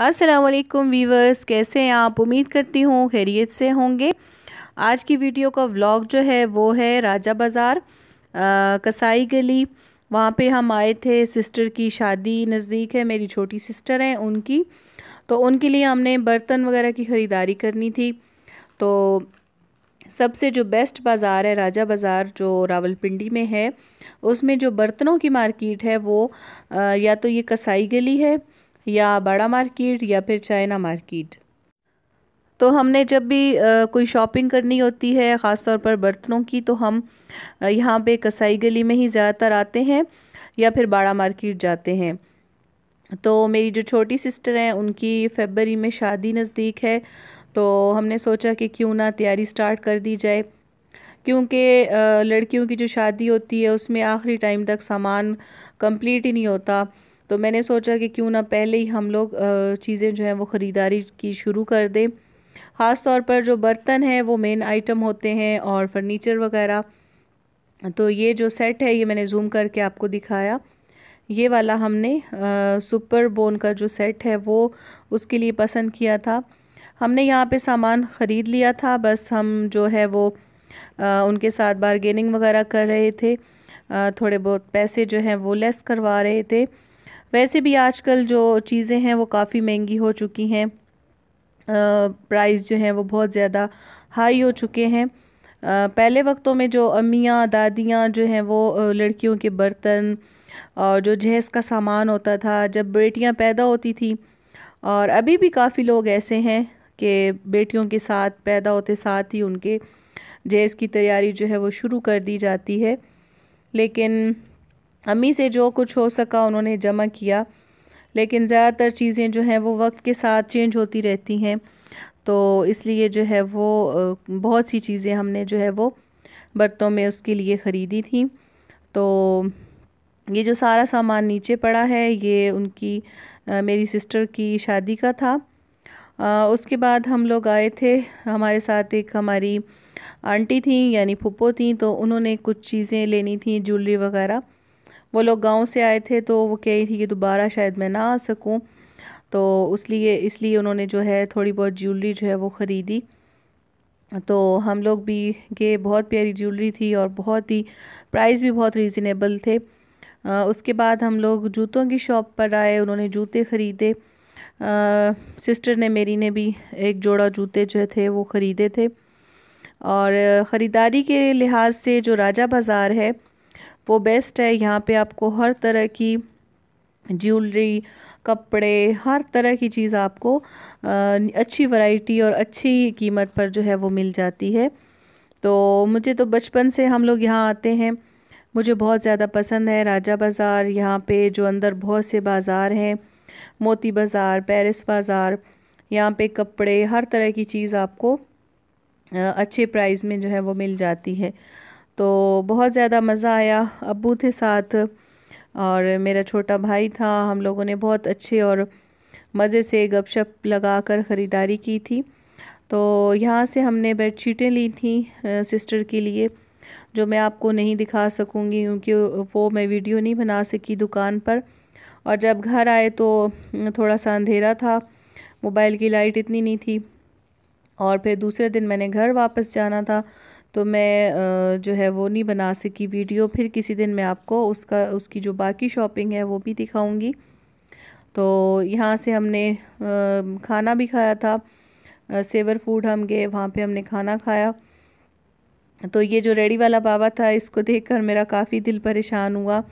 अस्सलाम वालेकुम कैसे हैं आप उम्मीद करती हूँ खैरियत से होंगे आज की वीडियो का व्लॉग जो है वो है राजा बाज़ार कसाई गली वहाँ पे हम आए थे सिस्टर की शादी नज़दीक है मेरी छोटी सिस्टर हैं उनकी तो उनके लिए हमने बर्तन वगैरह की ख़रीदारी करनी थी तो सबसे जो बेस्ट बाज़ार है राजा बाज़ार जो रावलपिंडी में है उसमें जो बर्तनों की मार्केट है वो आ, या तो ये कसाई गली है या बड़ा मार्केट या फिर चाइना मार्केट तो हमने जब भी आ, कोई शॉपिंग करनी होती है ख़ास तौर पर बर्तनों की तो हम यहाँ पे कसाई गली में ही ज़्यादातर आते हैं या फिर बाड़ा मार्केट जाते हैं तो मेरी जो छोटी सिस्टर हैं उनकी फेबरी में शादी नज़दीक है तो हमने सोचा कि क्यों ना तैयारी स्टार्ट कर दी जाए क्योंकि लड़कियों की जो शादी होती है उसमें आखिरी टाइम तक सामान कंप्लीट ही नहीं होता तो मैंने सोचा कि क्यों ना पहले ही हम लोग चीज़ें जो हैं वो ख़रीदारी की शुरू कर दें ख़ास तौर पर जो बर्तन हैं वो मेन आइटम होते हैं और फर्नीचर वगैरह तो ये जो सेट है ये मैंने जूम करके आपको दिखाया ये वाला हमने आ, सुपर बोन का जो सेट है वो उसके लिए पसंद किया था हमने यहाँ पे सामान ख़रीद लिया था बस हम जो है वो आ, उनके साथ बारगेनिंग वगैरह कर रहे थे आ, थोड़े बहुत पैसे जो हैं वो लेस करवा रहे थे वैसे भी आजकल जो चीज़ें हैं वो काफ़ी महंगी हो चुकी हैं प्राइस जो हैं वो बहुत ज़्यादा हाई हो चुके हैं पहले वक्तों में जो अम्मियाँ दादियाँ जो हैं वो लड़कियों के बर्तन और जो जहेज़ का सामान होता था जब बेटियाँ पैदा होती थी और अभी भी काफ़ी लोग ऐसे हैं कि बेटियों के साथ पैदा होते साथ ही उनके जहेज़ की तैयारी जो है वो शुरू कर दी जाती है लेकिन अम्मी से जो कुछ हो सका उन्होंने जमा किया लेकिन ज़्यादातर चीज़ें जो हैं वो वक्त के साथ चेंज होती रहती हैं तो इसलिए जो है वो बहुत सी चीज़ें हमने जो है वो बर्तों में उसके लिए ख़रीदी थी तो ये जो सारा सामान नीचे पड़ा है ये उनकी आ, मेरी सिस्टर की शादी का था आ, उसके बाद हम लोग आए थे हमारे साथ एक हमारी आंटी थी यानी फुप्पो थी तो उन्होंने कुछ चीज़ें लेनी थी ज्वेलरी वगैरह वो लोग गांव से आए थे तो वो कह रही थी कि दोबारा शायद मैं ना आ सकूँ तो लिए इसलिए उन्होंने जो है थोड़ी बहुत ज्वेलरी जो है वो ख़रीदी तो हम लोग भी गए बहुत प्यारी ज्वेलरी थी और बहुत ही प्राइस भी बहुत रीज़नेबल थे आ, उसके बाद हम लोग जूतों की शॉप पर आए उन्होंने जूते ख़रीदे सिस्टर ने मेरी ने भी एक जोड़ा जूते जो थे वो ख़रीदे थे और ख़रीदारी के लिहाज से जो राजा बाज़ार है वो बेस्ट है यहाँ पे आपको हर तरह की ज्वेलरी कपड़े हर तरह की चीज़ आपको अच्छी वैरायटी और अच्छी कीमत पर जो है वो मिल जाती है तो मुझे तो बचपन से हम लोग यहाँ आते हैं मुझे बहुत ज़्यादा पसंद है राजा बाज़ार यहाँ पे जो अंदर बहुत से बाज़ार हैं मोती बाज़ार पेरिस बाज़ार यहाँ पे कपड़े हर तरह की चीज़ आपको अच्छे प्राइस में जो है वो मिल जाती है तो बहुत ज़्यादा मज़ा आया अबू थे साथ और मेरा छोटा भाई था हम लोगों ने बहुत अच्छे और मज़े से गपशप लगा कर ख़रीदारी की थी तो यहाँ से हमने बेडशीटें ली थी सिस्टर के लिए जो मैं आपको नहीं दिखा सकूँगी क्योंकि वो मैं वीडियो नहीं बना सकी दुकान पर और जब घर आए तो थोड़ा सा अंधेरा था मोबाइल की लाइट इतनी नहीं थी और फिर दूसरे दिन मैंने घर वापस जाना था तो मैं जो है वो नहीं बना सकी वीडियो फिर किसी दिन मैं आपको उसका उसकी जो बाकी शॉपिंग है वो भी दिखाऊंगी तो यहाँ से हमने खाना भी खाया था सेवर फूड हम गए वहाँ पे हमने खाना खाया तो ये जो रेडी वाला बाबा था इसको देखकर मेरा काफ़ी दिल परेशान हुआ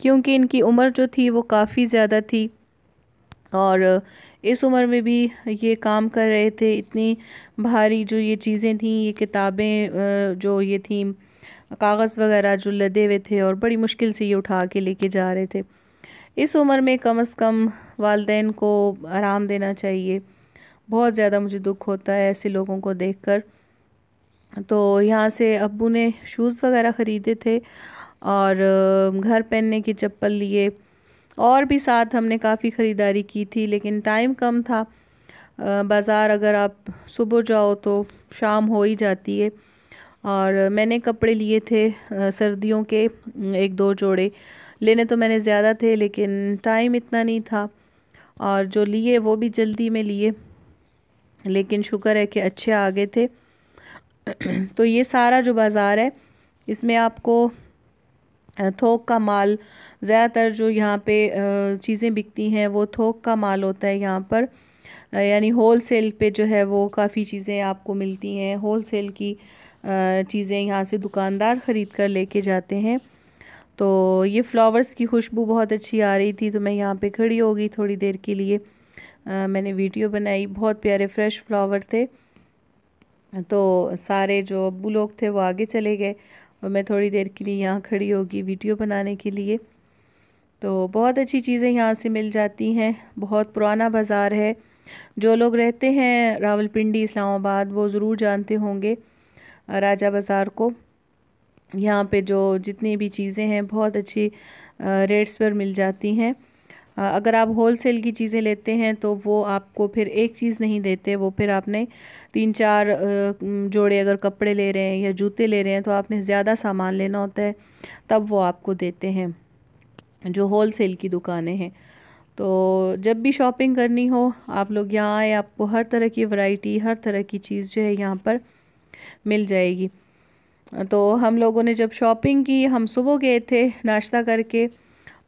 क्योंकि इनकी उम्र जो थी वो काफ़ी ज़्यादा थी और इस उम्र में भी ये काम कर रहे थे इतनी भारी जो ये चीज़ें थीं ये किताबें जो ये थी कागज़ वगैरह जो लदे हुए थे और बड़ी मुश्किल से ये उठा के लेके जा रहे थे इस उम्र में कम अज़ कम वालदेन को आराम देना चाहिए बहुत ज़्यादा मुझे दुख होता है ऐसे लोगों को देख कर तो यहाँ से अबू ने शूज़ वगैरह ख़रीदे थे और घर पहनने की चप्पल लिए और भी साथ हमने काफ़ी ख़रीदारी की थी लेकिन टाइम कम था बाज़ार अगर आप सुबह जाओ तो शाम हो ही जाती है और मैंने कपड़े लिए थे सर्दियों के एक दो जोड़े लेने तो मैंने ज़्यादा थे लेकिन टाइम इतना नहीं था और जो लिए वो भी जल्दी में लिए लेकिन शुक्र है कि अच्छे आ गए थे तो ये सारा जो बाज़ार है इसमें आपको थोक का माल ज़्यादातर जो यहाँ पे चीज़ें बिकती हैं वो थोक का माल होता है यहाँ पर यानी होल सेल पे जो है वो काफ़ी चीज़ें आपको मिलती हैं होल सेल की चीज़ें यहाँ से दुकानदार ख़रीद कर लेके जाते हैं तो ये फ़्लावर्स की खुशबू बहुत अच्छी आ रही थी तो मैं यहाँ पे खड़ी हो गई थोड़ी देर के लिए आ, मैंने वीडियो बनाई बहुत प्यारे फ्रेश फ्लावर थे तो सारे जो अबू लोग थे वो आगे चले गए और मैं थोड़ी देर के लिए यहाँ खड़ी होगी वीडियो बनाने के लिए तो बहुत अच्छी चीज़ें यहाँ से मिल जाती हैं बहुत पुराना बाज़ार है जो लोग रहते हैं रावलपिंडी इस्लामाबाद वो ज़रूर जानते होंगे राजा बाज़ार को यहाँ पे जो जितनी भी चीज़ें हैं बहुत अच्छी रेट्स पर मिल जाती हैं अगर आप होल सेल की चीज़ें लेते हैं तो वो आपको फिर एक चीज़ नहीं देते वो फिर आपने तीन चार जोड़े अगर कपड़े ले रहे हैं या जूते ले रहे हैं तो आपने ज़्यादा सामान लेना होता है तब वो आपको देते हैं जो होल सेल की दुकानें हैं तो जब भी शॉपिंग करनी हो आप लोग यहाँ आए आपको हर तरह की वैरायटी हर तरह की चीज़ जो है यहाँ पर मिल जाएगी तो हम लोगों ने जब शॉपिंग की हम सुबह गए थे नाश्ता करके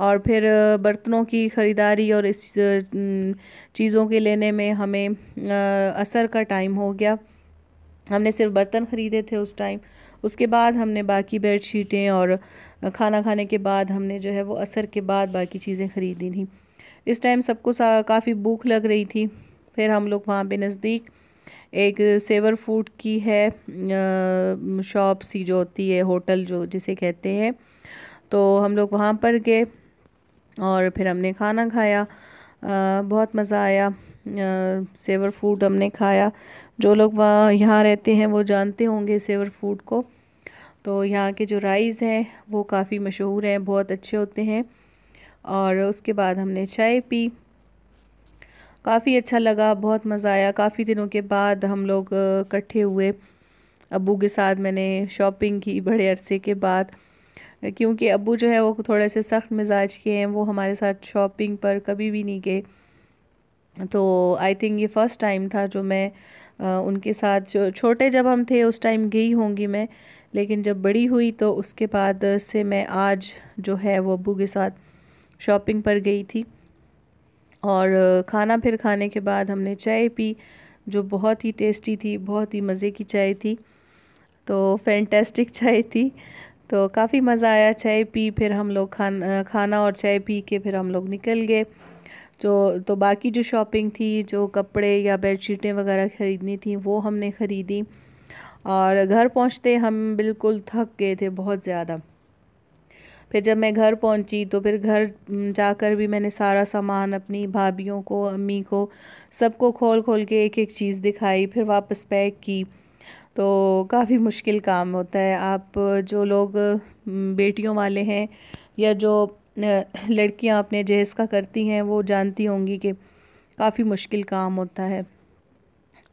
और फिर बर्तनों की ख़रीदारी और इस चीज़ों के लेने में हमें असर का टाइम हो गया हमने सिर्फ बर्तन ख़रीदे थे उस टाइम उसके बाद हमने बाकी बेड शीटें और खाना खाने के बाद हमने जो है वो असर के बाद बाकी चीज़ें ख़रीदी थी इस टाइम सबको काफ़ी भूख लग रही थी फिर हम लोग वहाँ पे नज़दीक एक सेवर फूड की है शॉप सी जो होती है होटल जो जिसे कहते हैं तो हम लोग वहाँ पर गए और फिर हमने खाना खाया आ, बहुत मज़ा आया सेवर फूड हमने खाया जो लोग वहाँ यहाँ रहते हैं वो जानते होंगे सेवर फूड को तो यहाँ के जो राइस हैं वो काफ़ी मशहूर हैं बहुत अच्छे होते हैं और उसके बाद हमने चाय पी काफ़ी अच्छा लगा बहुत मज़ा आया काफ़ी दिनों के बाद हम लोग इकट्ठे हुए अबू के साथ मैंने शॉपिंग की बड़े अरसे के बाद क्योंकि अबू जो है वो थोड़े से सख्त मिजाज के हैं वो हमारे साथ शॉपिंग पर कभी भी नहीं गए तो आई थिंक ये फ़र्स्ट टाइम था जो मैं आ, उनके साथ जो छोटे जब हम थे उस टाइम गई होंगी मैं लेकिन जब बड़ी हुई तो उसके बाद से मैं आज जो है वो अबू के साथ शॉपिंग पर गई थी और खाना फिर खाने के बाद हमने चाय पी जो बहुत ही टेस्टी थी बहुत ही मज़े की चाय थी तो फैंटेस्टिक चाय थी तो काफ़ी मज़ा आया चाय पी फिर हम लोग खान खाना और चाय पी के फिर हम लोग निकल गए जो तो बाकी जो शॉपिंग थी जो कपड़े या बेडशीटें वगैरह ख़रीदनी थी वो हमने ख़रीदी और घर पहुंचते हम बिल्कुल थक गए थे बहुत ज़्यादा फिर जब मैं घर पहुंची तो फिर घर जाकर भी मैंने सारा सामान अपनी भाभीियों को अम्मी को सबको खोल खोल के एक एक चीज़ दिखाई फिर वापस पैक की तो काफ़ी मुश्किल काम होता है आप जो लोग बेटियों वाले हैं या जो लड़कियां अपने जहेज़ का करती हैं वो जानती होंगी कि काफ़ी मुश्किल काम होता है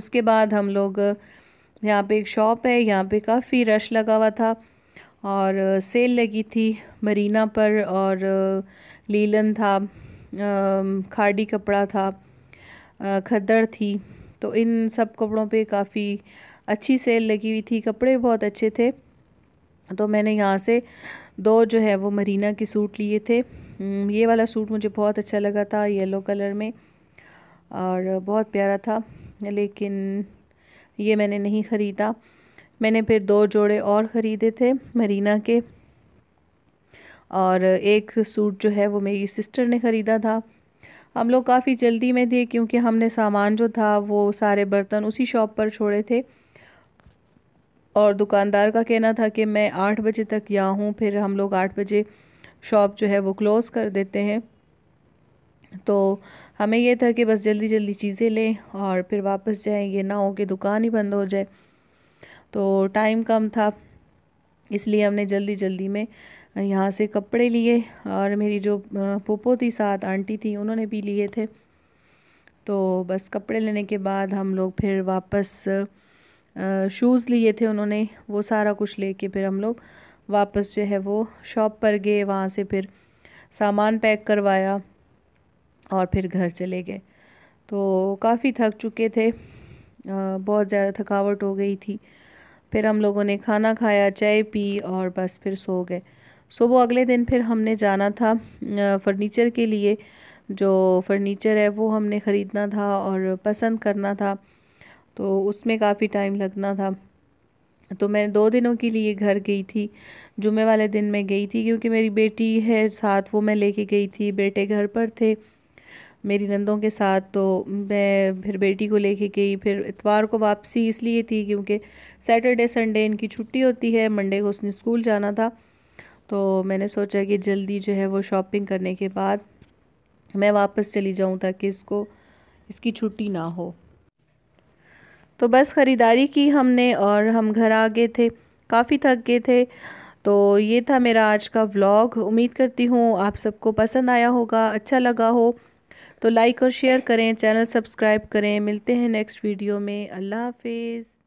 उसके बाद हम लोग यहाँ पे एक शॉप है यहाँ पे काफ़ी रश लगा हुआ था और सेल लगी थी मरीना पर और लीलन था खाड़ी कपड़ा था खदर थी तो इन सब कपड़ों पे काफ़ी अच्छी सेल लगी हुई थी कपड़े बहुत अच्छे थे तो मैंने यहाँ से दो जो है वो मरीना के सूट लिए थे हम्म, ये वाला सूट मुझे बहुत अच्छा लगा था येलो कलर में और बहुत प्यारा था लेकिन ये मैंने नहीं ख़रीदा मैंने फिर दो जोड़े और ख़रीदे थे मरीना के और एक सूट जो है वो मेरी सिस्टर ने ख़रीदा था हम लोग काफ़ी जल्दी में थे क्योंकि हमने सामान जो था वो सारे बर्तन उसी शॉप पर छोड़े थे और दुकानदार का कहना था कि मैं आठ बजे तक यहाँ हूँ फिर हम लोग आठ बजे शॉप जो है वो क्लोज़ कर देते हैं तो हमें यह था कि बस जल्दी जल्दी चीज़ें लें और फिर वापस जाएँ ये ना हो कि दुकान ही बंद हो जाए तो टाइम कम था इसलिए हमने जल्दी जल्दी में यहाँ से कपड़े लिए और मेरी जो पोपो थी साथ आंटी थी उन्होंने भी लिए थे तो बस कपड़े लेने के बाद हम लोग फिर वापस शूज़ लिए थे उन्होंने वो सारा कुछ लेके फिर हम लोग वापस जो है वो शॉप पर गए वहाँ से फिर सामान पैक करवाया और फिर घर चले गए तो काफ़ी थक चुके थे बहुत ज़्यादा थकावट हो गई थी फिर हम लोगों ने खाना खाया चाय पी और बस फिर सो गए सुबह अगले दिन फिर हमने जाना था फर्नीचर के लिए जो फर्नीचर है वो हमने ख़रीदना था और पसंद करना था तो उसमें काफ़ी टाइम लगना था तो मैं दो दिनों के लिए घर गई थी जुमे वाले दिन मैं गई थी क्योंकि मेरी बेटी है साथ वो मैं लेके गई थी बेटे घर पर थे मेरी नंदों के साथ तो मैं फिर बेटी को लेके गई फिर इतवार को वापसी इसलिए थी क्योंकि सैटरडे संडे इनकी छुट्टी होती है मंडे को उसने स्कूल जाना था तो मैंने सोचा कि जल्दी जो है वो शॉपिंग करने के बाद मैं वापस चली जाऊँ ताकि इसको इसकी छुट्टी ना हो तो बस ख़रीदारी की हमने और हम घर आ गए थे काफ़ी थक गए थे तो ये था मेरा आज का व्लॉग उम्मीद करती हूँ आप सबको पसंद आया होगा अच्छा लगा हो तो लाइक और शेयर करें चैनल सब्सक्राइब करें मिलते हैं नेक्स्ट वीडियो में अल्लाह हाफिज़